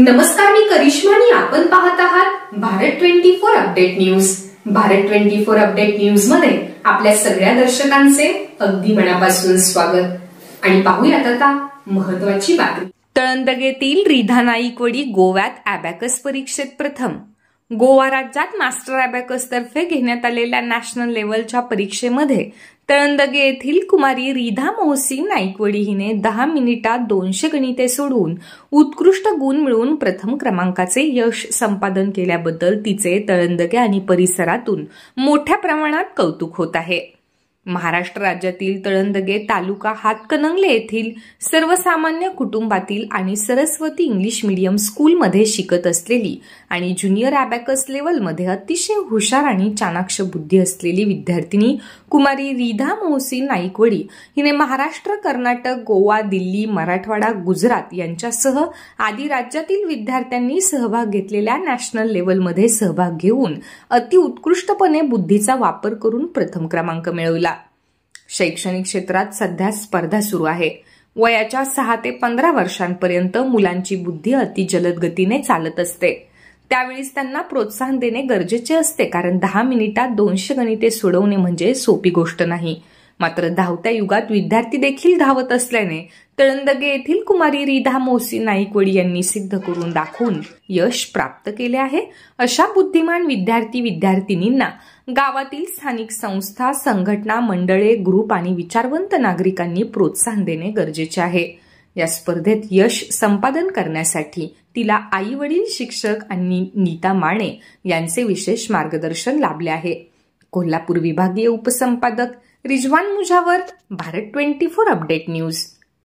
नमस्कार मी करिश्मा आणि आपण पाहत आहात Bharat twenty four update news Bharat twenty four update news मध्ये आपल्या सगळ्या दर्शकांचे अगदी मनापासून स्वागत आणि पाहूयात आता महत्वाची बातमी तळंदगेतील रिधा नाईकवडी गोव्यात अबॅकस परीक्षेत प्रथम गोवा राज्यात मास्टर तर्फे घेण्यात आलेल्या नॅशनल लेवलच्या परीक्षेमध्ये तळंदगे येथील कुमारी रिधा मोहसी नाईकवडी हिने दहा मिनिटात दोनशे गणिते सोडून उत्कृष्ट गुण मिळवून प्रथम क्रमांकाचे यश संपादन केल्याबद्दल तिचे तळंदगे आणि परिसरातून मोठ्या प्रमाणात कौतुक होत आहे महाराष्ट्र राज्यातील तळंदगे तालुका हातकनंगले येथील सर्वसामान्य कुटुंबातील आणि सरस्वती इंग्लिश मीडियम स्कूलमध्ये शिकत असलेली आणि ज्युनियर अबॅकस लेवलमध्ये अतिशय हुशार आणि चाणाक्ष बुद्धी असलेली विद्यार्थिनी कुमारी रिधा मोहसी नाईकवडी हिने महाराष्ट्र कर्नाटक गोवा दिल्ली मराठवाडा गुजरात यांच्यासह आदी राज्यातील विद्यार्थ्यांनी सहभाग घेतलेल्या नॅशनल लेवलमध्ये सहभाग घेऊन अतिउत्कृष्टपणे बुद्धीचा वापर करून प्रथम क्रमांक मिळवला शैक्षणिक क्षेत्रात सध्या स्पर्धा सुरू आहे वयाच्या सहा ते पंधरा वर्षांपर्यंत मुलांची बुद्धी अति जलद गतीने चालत असते त्यावेळीच त्यांना प्रोत्साहन देणे गरजेचे असते कारण दहा मिनिटात दोनशे गणिते सोडवणे म्हणजे सोपी गोष्ट नाही मात्र धावत्या युगात विद्यार्थी देखील धावत असल्याने तळंदगे येथील कुमारी रिधा मोसी नाईकवडी यांनी सिद्ध करून दाखवून यश प्राप्त केले आहे अशा बुद्धिमान विद्यार्थी विद्यार्थिनींना गावातील स्थानिक संस्था संघटना मंडळे ग्रुप आणि विचारवंत नागरिकांनी प्रोत्साहन देणे गरजेचे आहे या स्पर्धेत यश संपादन करण्यासाठी तिला आई वडील शिक्षक आणि नीता माने यांचे विशेष मार्गदर्शन लाभले आहे कोल्हापूर विभागीय उपसंपादक Rizwan Mujawar Bharat twenty four update news